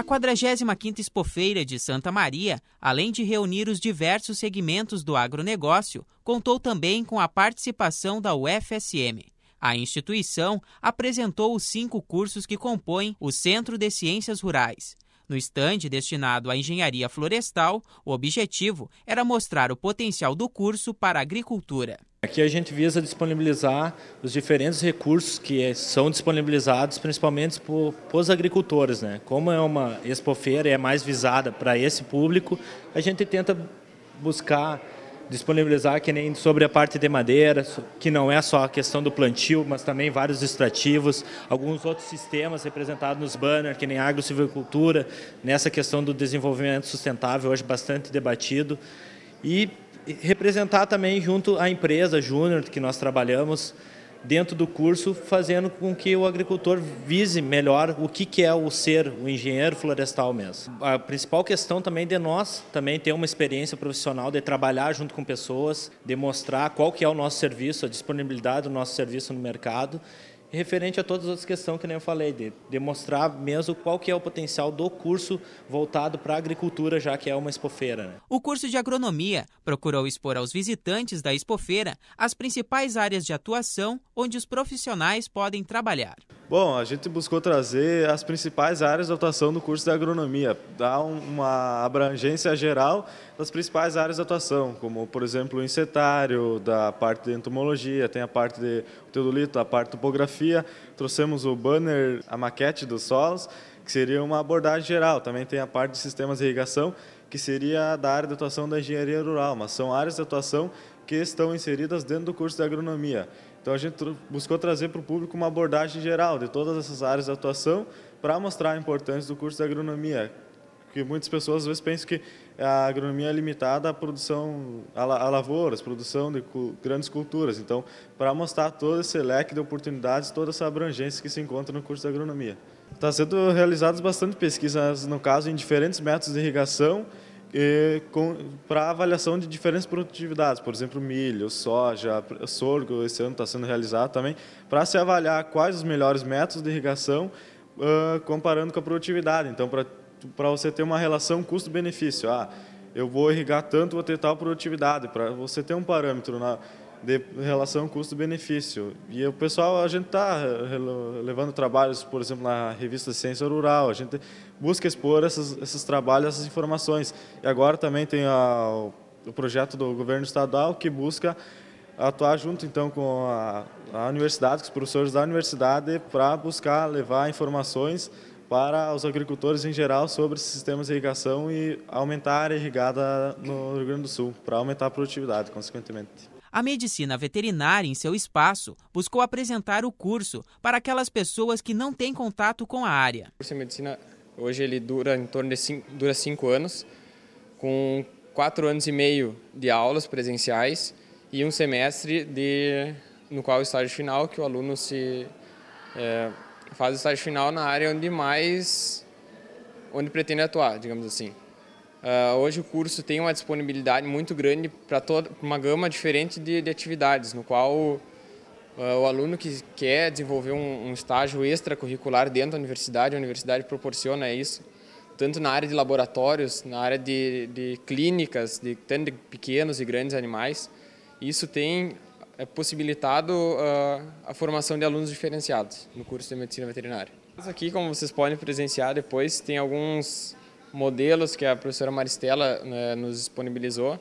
A 45 Expofeira de Santa Maria, além de reunir os diversos segmentos do agronegócio, contou também com a participação da UFSM. A instituição apresentou os cinco cursos que compõem o Centro de Ciências Rurais – no estande destinado à engenharia florestal, o objetivo era mostrar o potencial do curso para a agricultura. Aqui a gente visa disponibilizar os diferentes recursos que é, são disponibilizados principalmente para os agricultores. Né? Como é uma expofeira e é mais visada para esse público, a gente tenta buscar disponibilizar que nem sobre a parte de madeira, que não é só a questão do plantio, mas também vários extrativos, alguns outros sistemas representados nos banners, que nem agro silvicultura nessa questão do desenvolvimento sustentável, hoje bastante debatido. E representar também junto à empresa Júnior, que nós trabalhamos, dentro do curso, fazendo com que o agricultor vise melhor o que, é o ser o engenheiro florestal mesmo. A principal questão também de nós também ter uma experiência profissional de trabalhar junto com pessoas, demonstrar qual que é o nosso serviço, a disponibilidade do nosso serviço no mercado referente a todas as outras questões que nem eu falei, de demonstrar mesmo qual que é o potencial do curso voltado para a agricultura, já que é uma expofeira. Né? O curso de agronomia procurou expor aos visitantes da expofeira as principais áreas de atuação onde os profissionais podem trabalhar. Bom, a gente buscou trazer as principais áreas de atuação do curso de agronomia, dar uma abrangência geral das principais áreas de atuação, como, por exemplo, o insetário, da parte de entomologia, tem a parte de teodolito, a parte de topografia, trouxemos o banner, a maquete dos solos, que seria uma abordagem geral, também tem a parte de sistemas de irrigação, que seria da área de atuação da engenharia rural, mas são áreas de atuação que estão inseridas dentro do curso de agronomia. Então a gente buscou trazer para o público uma abordagem geral de todas essas áreas de atuação para mostrar a importância do curso de agronomia, que muitas pessoas às vezes pensam que a agronomia é limitada à produção, a lavouras, produção de grandes culturas. Então, para mostrar todo esse leque de oportunidades, toda essa abrangência que se encontra no curso de agronomia. Está sendo realizadas bastante pesquisas, no caso, em diferentes métodos de irrigação, para avaliação de diferentes produtividades, por exemplo, milho, soja, sorgo, esse ano está sendo realizado também, para se avaliar quais os melhores métodos de irrigação uh, comparando com a produtividade. Então, para você ter uma relação custo-benefício, ah, eu vou irrigar tanto, vou ter tal produtividade, para você ter um parâmetro na de relação custo-benefício. E o pessoal, a gente está eh, levando trabalhos, por exemplo, na revista Ciência Rural, a gente busca expor esses trabalhos, essas informações. E agora também tem a, o projeto do governo estadual que busca atuar junto então com a, a universidade, com os professores da universidade, para buscar levar informações para os agricultores em geral sobre sistemas de irrigação e aumentar a irrigada no Rio Grande do Sul, para aumentar a produtividade, consequentemente. A medicina veterinária, em seu espaço, buscou apresentar o curso para aquelas pessoas que não têm contato com a área. O curso de medicina hoje ele dura em torno de cinco, dura cinco anos, com quatro anos e meio de aulas presenciais e um semestre de, no qual o estágio final, que o aluno se é, faz o estágio final na área onde mais, onde pretende atuar, digamos assim. Ah, hoje o curso tem uma disponibilidade muito grande para toda uma gama diferente de, de atividades, no qual uh, o aluno que quer desenvolver um, um, estágio extracurricular dentro da universidade, a universidade proporciona isso, tanto na área de laboratórios, na área de, de clínicas, de, tanto de pequenos e grandes animais. Isso tem é possibilitado uh, a formação de alunos diferenciados no curso de medicina veterinária. Aqui, como vocês podem presenciar depois, tem alguns modelos que a professora Maristela né, nos disponibilizou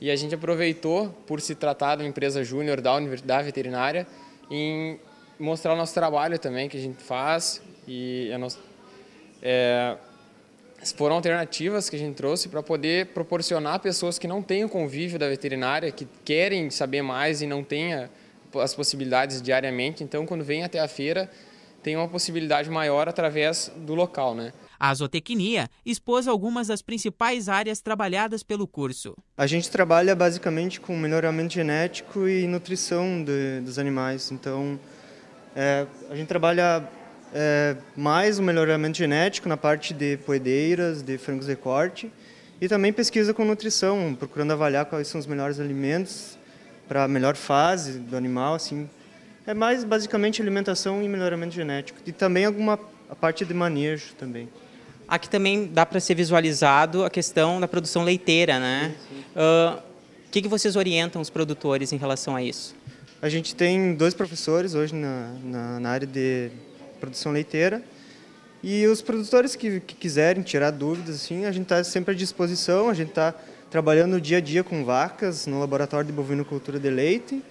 e a gente aproveitou, por se tratar de uma empresa júnior da, da veterinária, em mostrar o nosso trabalho também que a gente faz e a é, foram alternativas que a gente trouxe para poder proporcionar pessoas que não têm o convívio da veterinária, que querem saber mais e não têm as possibilidades diariamente. Então, quando vem até a feira, tem uma possibilidade maior através do local, né? A zootecnia expôs algumas das principais áreas trabalhadas pelo curso. A gente trabalha basicamente com melhoramento genético e nutrição de, dos animais. Então, é, a gente trabalha é, mais o melhoramento genético na parte de poedeiras, de frangos de corte e também pesquisa com nutrição, procurando avaliar quais são os melhores alimentos para a melhor fase do animal, assim, é mais basicamente alimentação e melhoramento genético. E também alguma a parte de manejo também. Aqui também dá para ser visualizado a questão da produção leiteira, né? O uh, ah, que, que vocês orientam os produtores em relação a isso? A gente tem dois professores hoje na, na, na área de produção leiteira. E os produtores que, que quiserem tirar dúvidas, assim, a gente está sempre à disposição. A gente está trabalhando dia a dia com vacas no laboratório de bovinocultura de leite.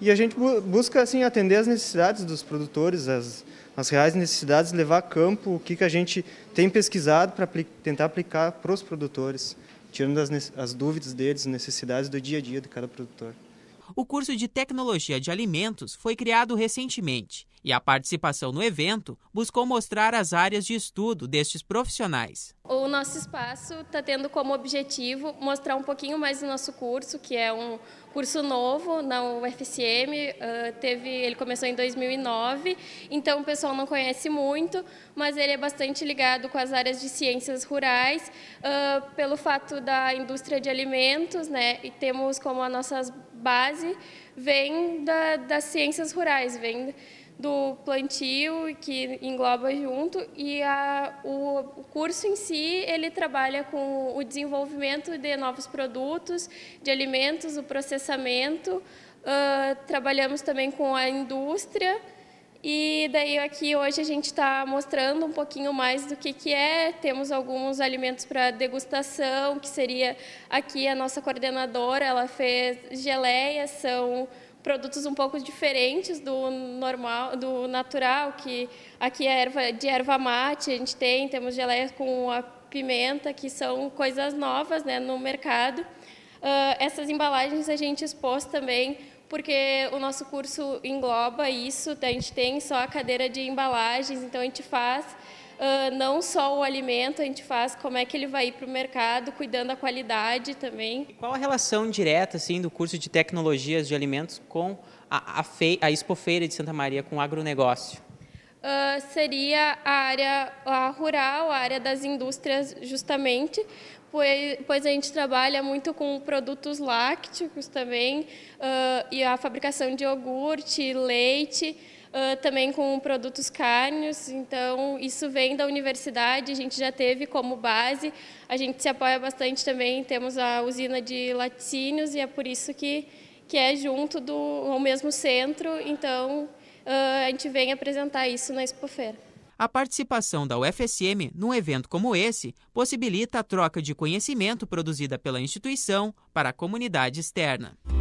E a gente busca assim atender as necessidades dos produtores, as, as reais necessidades, levar a campo o que, que a gente tem pesquisado para apli tentar aplicar para os produtores, tirando as, as dúvidas deles, necessidades do dia a dia de cada produtor. O curso de Tecnologia de Alimentos foi criado recentemente e a participação no evento buscou mostrar as áreas de estudo destes profissionais. O nosso espaço está tendo como objetivo mostrar um pouquinho mais do nosso curso, que é um curso novo na UFSM, teve, ele começou em 2009, então o pessoal não conhece muito, mas ele é bastante ligado com as áreas de ciências rurais, pelo fato da indústria de alimentos, né, e temos como a nossa base, vem da, das ciências rurais, vem do plantio que engloba junto e a, o curso em si ele trabalha com o desenvolvimento de novos produtos, de alimentos, o processamento. Uh, trabalhamos também com a indústria e daí aqui hoje a gente está mostrando um pouquinho mais do que, que é. Temos alguns alimentos para degustação, que seria aqui a nossa coordenadora, ela fez geleias, são produtos um pouco diferentes do normal, do natural, que aqui é erva, de erva mate, a gente tem, temos geleias com a pimenta, que são coisas novas né, no mercado. Uh, essas embalagens a gente expôs também, porque o nosso curso engloba isso, a gente tem só a cadeira de embalagens, então a gente faz uh, não só o alimento, a gente faz como é que ele vai ir para o mercado, cuidando da qualidade também. E qual a relação direta assim, do curso de tecnologias de alimentos com a, a, fei, a Expofeira de Santa Maria, com o agronegócio? Uh, seria a área a rural, a área das indústrias, justamente, pois, pois a gente trabalha muito com produtos lácticos também, uh, e a fabricação de iogurte, leite. Ah, também com produtos cárneos. Então, isso vem da universidade, a gente já teve como base. A gente se apoia bastante também, temos a usina de laticínios e é por isso que, que é junto do ao mesmo centro. Então, uh, a gente vem apresentar isso na Expofeira. A participação da UFSM num evento como esse possibilita a troca de conhecimento produzida pela instituição para a comunidade externa.